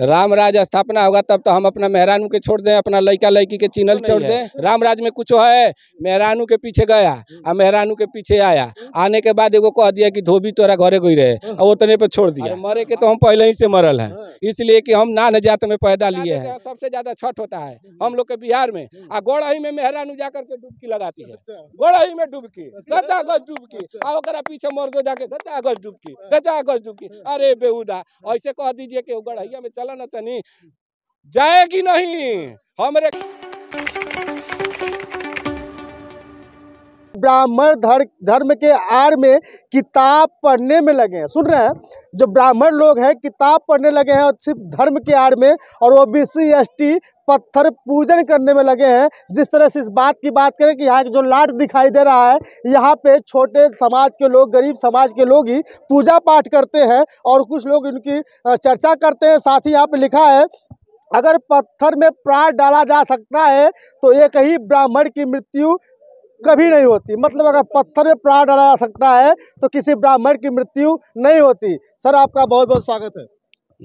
राम राज स्थापना होगा तब तो हम अपना मेहरानू के छोड़ दें अपना लड़का लड़की के चिन्हल तो छोड़ दें राम राज में कुछ है मेहरानू के पीछे गया और मेहरानू के पीछे आया आने के बाद एगो कह दिया कि धोबी तोरा घरे गई रहे और हाँ। उतने पे छोड़ दिया मरे के तो हम पहले ही से मरल है हाँ। इसलिए कि हम नान जात में पैदा लिए हैं सबसे ज्यादा छठ होता है हम्म। हम लोग के बिहार में हम्म। आ गोड़ही में मेहरानु जा करके डुबकी लगाती है अच्छा। गोड़ही में डुबकी गचा अच्छा। गज डुबकी अच्छा। आ पीछे मर्दो जाके गचा गज डुबकी गचा गज डुबकी अरे बेहूदा ऐसे कह दीजिए कि गोड़हिया में चला ना तनी जाएगी नहीं हमारे ब्राह्मण धर, धर्म के आड़ में किताब पढ़ने में लगे हैं सुन रहे हैं जो ब्राह्मण लोग हैं किताब पढ़ने लगे हैं और सिर्फ धर्म के आड़ में और वो बी सी एस टी पत्थर पूजन करने में लगे हैं जिस तरह से इस बात की बात करें कि यहाँ जो लाट दिखाई दे रहा है यहाँ पे छोटे समाज के लोग गरीब समाज के लोग ही पूजा पाठ करते हैं और कुछ लोग इनकी चर्चा करते हैं साथ ही यहाँ पे लिखा है अगर पत्थर में प्राण डाला जा सकता है तो एक ही ब्राह्मण की मृत्यु कभी नहीं होती मतलब अगर पत्थर में प्राण डाला जा सकता है तो किसी ब्राह्मण की मृत्यु नहीं होती सर आपका बहुत बहुत स्वागत है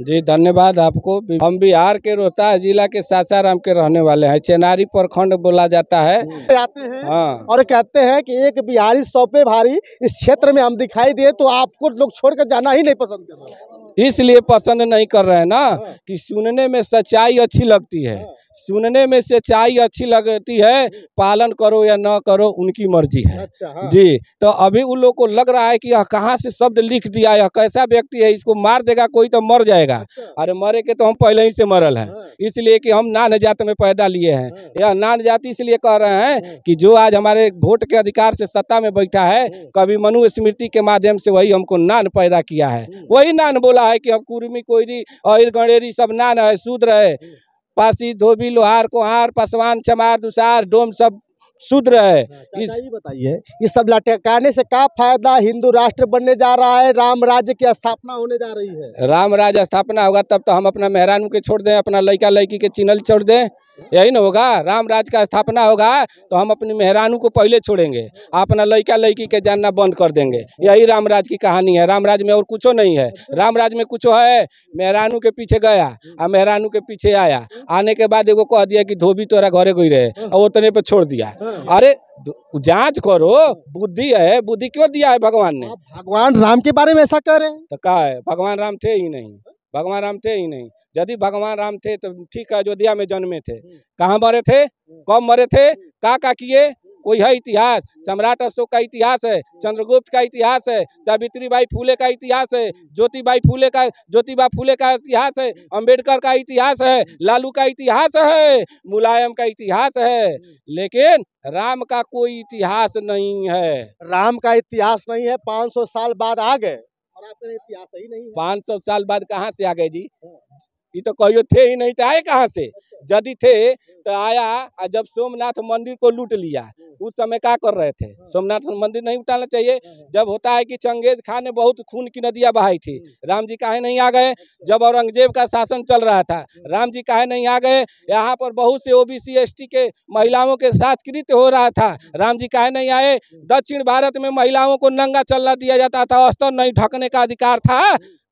जी धन्यवाद आपको हम बिहार के रोहतास जिला के सासाराम के रहने वाले हैं चेनारी प्रखंड बोला जाता है आते हैं हाँ। और कहते हैं कि एक बिहारी सौपे भारी इस क्षेत्र में हम दिखाई दिए तो आपको लोग छोड़कर जाना ही नहीं पसंद कर रहे इसलिए पसंद नहीं कर रहे हैं ना हाँ। कि सुनने में सच्चाई अच्छी लगती है हाँ। सुनने में सच्चाई अच्छी लगती है पालन करो या ना करो उनकी मर्जी है अच्छा, हाँ। जी तो अभी उन लोग को लग रहा है कि यह कहाँ से शब्द लिख दिया यह कैसा व्यक्ति है इसको मार देगा कोई तो मर जाएगा अच्छा। अरे मरे के तो हम पहले ही से मरल है हाँ। इसलिए कि हम नान जात में पैदा लिए हैं हाँ। यह नान जाति इसलिए कह रहे हैं हाँ। कि जो आज हमारे वोट के अधिकार से सत्ता में बैठा है हाँ। कभी मनु स्मृति के माध्यम से वही हमको नान पैदा किया है हाँ। वही नान बोला है कि हम कुर्मी कोयरी और गणेरी सब नान है शूद्र है पासी धोबी लोहार कोहार पसवान चमार दुसार डोम सब शुद्ध है हाँ, इस बताइए ये सब लटकाने से क्या फायदा हिंदू राष्ट्र बनने जा रहा है राम राज्य की स्थापना होने जा रही है राम राज्य स्थापना होगा तब तो हम अपना मेहरानू के छोड़ दें अपना लड़का लड़की के चिन्हल छोड़ दें यही ना होगा राम राज का स्थापना होगा तो हम अपनी मेहरानू को पहले छोड़ेंगे अपना लड़का लड़की के जानना बंद कर देंगे यही राम राज की कहानी है राम राज में और कुछ नहीं है राम राज में कुछ है मेहरानू के पीछे गया और मेहरानू के पीछे आया आने के बाद एगो कह दिया कि धोबी तोरा घरे गई रहे और उतने पर छोड़ दिया अरे जांच करो बुद्धि है बुद्धि क्यों दिया है भगवान ने भगवान राम के बारे में ऐसा कह रहे हैं तो कहा है भगवान राम थे ही नहीं भगवान राम थे ही नहीं यदि भगवान राम थे तो ठीक है अयोध्या में जन्मे थे हम्म। कहाँ मरे थे हम्म। कब मरे थे हम्म। का का किए कोई है इतिहास सम्राट अशोक का इतिहास है चंद्रगुप्त का इतिहास है सावित्री बाई फूले का इतिहास है ज्योतिबाई फूले का बाई फूले का इतिहास है अंबेडकर का इतिहास है लालू का इतिहास है मुलायम का इतिहास है लेकिन राम का कोई इतिहास नहीं है राम का इतिहास नहीं है 500 साल बाद आ गए इतिहास ही नहीं पाँच सौ साल बाद कहाँ से आ गए जी हाँ। ये तो कहियो थे ही नहीं तो आए कहाँ से अच्छा। यदि थे तो आया जब सोमनाथ मंदिर को लूट लिया हाँ। उस समय क्या कर रहे थे हाँ। सोमनाथ मंदिर नहीं उठाना चाहिए हाँ, हाँ। जब होता है कि चंगेज खान ने बहुत खून की नदियाँ बहाई थी राम जी काहे नहीं आ गए अच्छा। जब औरंगजेब का शासन चल रहा था राम जी काहे नहीं आ गए यहाँ पर बहुत से ओबीसी एसटी के महिलाओं के साथ कृत्य हो रहा था राम जी काहे नहीं आए दक्षिण भारत में महिलाओं को नंगा चलना दिया जाता था स्तर नहीं ढकने का अधिकार था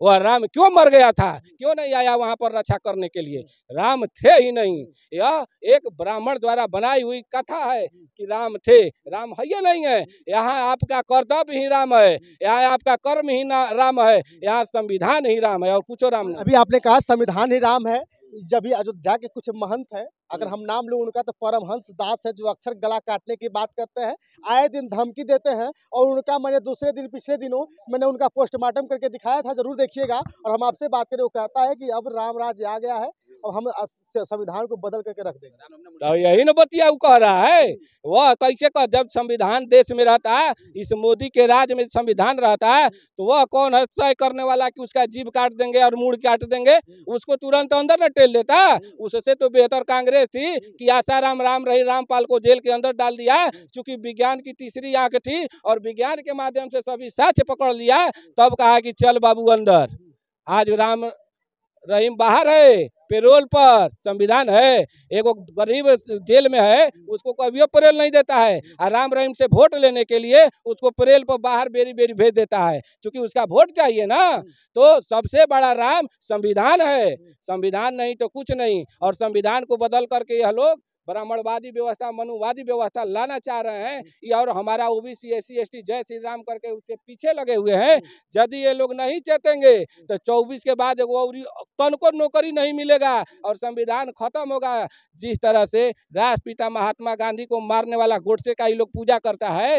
वह राम क्यों मर गया था क्यों नहीं आया वहाँ पर रक्षा करने के लिए राम थे ही नहीं यह एक ब्राह्मण द्वारा बनाई हुई कथा है कि राम थे राम है नहीं है यहाँ आपका कर्तव्य ही राम है यहाँ आपका कर्म ही राम है यहाँ संविधान ही राम है और कुछ राम नहीं अभी आपने कहा संविधान ही राम है जब भी अयोध्या के कुछ महंत हैं अगर हम्म। हम नाम लो उनका तो परमहंस दास है जो अक्सर गला काटने की बात करते हैं आए दिन धमकी देते हैं और उनका मैंने दूसरे दिन पिछले दिनों मैंने उनका पोस्टमार्टम करके दिखाया था जरूर देखिएगा और हम आपसे बात करें वो कहता है कि अब राम राज्य आ गया है अब हम संविधान को बदल करके रख देंगे तो यही ना बतिया कह रहा है हम्म। वह कैसे कह जब संविधान देश में रहता है हम्म। इस मोदी के राज में संविधान रहता है तो वह कौन है तय करने वाला कि उसका जीव काट देंगे और मूड काट देंगे उसको तुरंत अंदर न पटेल देता हम्म। उससे तो बेहतर कांग्रेस थी हम्म। कि आसाराम राम रही रामपाल को जेल के अंदर डाल दिया हम्म। चूंकि विज्ञान की तीसरी आंख थी और विज्ञान के माध्यम से सभी साक्ष्य पकड़ लिया तब कहा कि चल बाबू अंदर आज राम रहीम बाहर है पेरोल पर संविधान है एगो गरीब जेल में है उसको कभी पेरोल नहीं देता है और राम रहीम से वोट लेने के लिए उसको पेरोल पर बाहर बेरी बेरी भेज देता है क्योंकि उसका वोट चाहिए ना तो सबसे बड़ा राम संविधान है संविधान नहीं तो कुछ नहीं और संविधान को बदल करके यह लोग ब्राह्मणवादी व्यवस्था मनुवादी व्यवस्था लाना चाह रहे हैं हम्म। ये और हमारा ओबीसी एस सी जय श्री राम करके उससे पीछे लगे हुए हैं हम्म। यदि ये लोग नहीं चेतेंगे हम्म। तो चौबीस के बाद तन को नौकरी नहीं मिलेगा और संविधान खत्म होगा जिस तरह से राष्ट्रपिता महात्मा गांधी को मारने वाला गोडसे का ही लोग पूजा करता है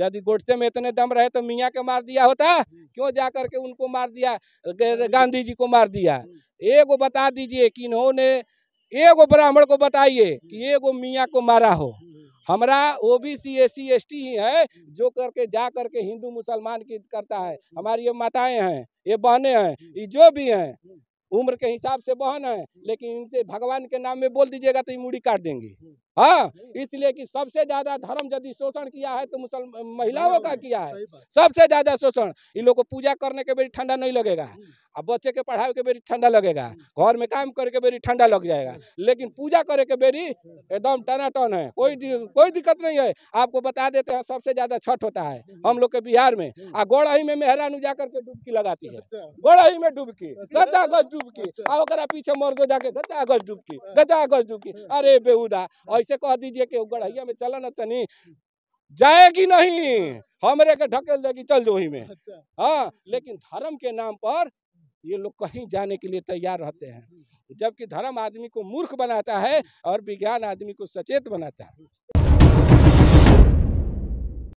यदि गोडसे में इतने दम रहे तो मियाँ के मार दिया होता क्यों जा करके उनको मार दिया गांधी जी को मार दिया एक बता दीजिए कि इन्होंने एगो ब्राह्मण को बताइए हम्म। कि एगो मियाँ को मारा हो हमारा हम्म, हम्म, O B C S C S T ही है जो करके जा करके हिंदू मुसलमान की करता है हमारी ये माताएं हैं ये बहने हैं ये जो भी हैं उम्र के हिसाब से बहन है लेकिन इनसे भगवान के नाम में बोल दीजिएगा तो ये मुड़ी काट देंगे हाँ इसलिए कि सबसे ज्यादा धर्म यदि शोषण किया है तो मुसलमान महिलाओं का किया है सबसे ज्यादा शोषण इन लोग को पूजा करने के बेरी ठंडा नहीं लगेगा हम्म। अब बच्चे के पढ़ाई के बेरी ठंडा लगेगा हम्म। घर में काम करके बेरी ठंडा लग जाएगा लेकिन पूजा करे के बेरी एकदम टनाटन है कोई कोई दिक्कत नहीं है आपको बता देते हैं सबसे ज्यादा छठ होता है हम्म। हम लोग के बिहार में आ गोड़ही में मेहरान जा करके डुबकी लगाती है अच्छा। गोड़ही में डुबकी गचा अच्छा। गज डुबकी अच्छा। और पीछे मर्दो जाके गचा गज डुबकी गचा गज डुबकी अरे बेहूदा और ऐसे कह दीजिए कि गढ़ैया में चल ना तनी जाएगी नहीं हमरे के ढकेल देगी चल जो ही में अच्छा। हाँ लेकिन धर्म के नाम पर ये लोग कहीं जाने के लिए तैयार रहते हैं जबकि धर्म आदमी को मूर्ख बनाता है और विज्ञान आदमी को सचेत बनाता है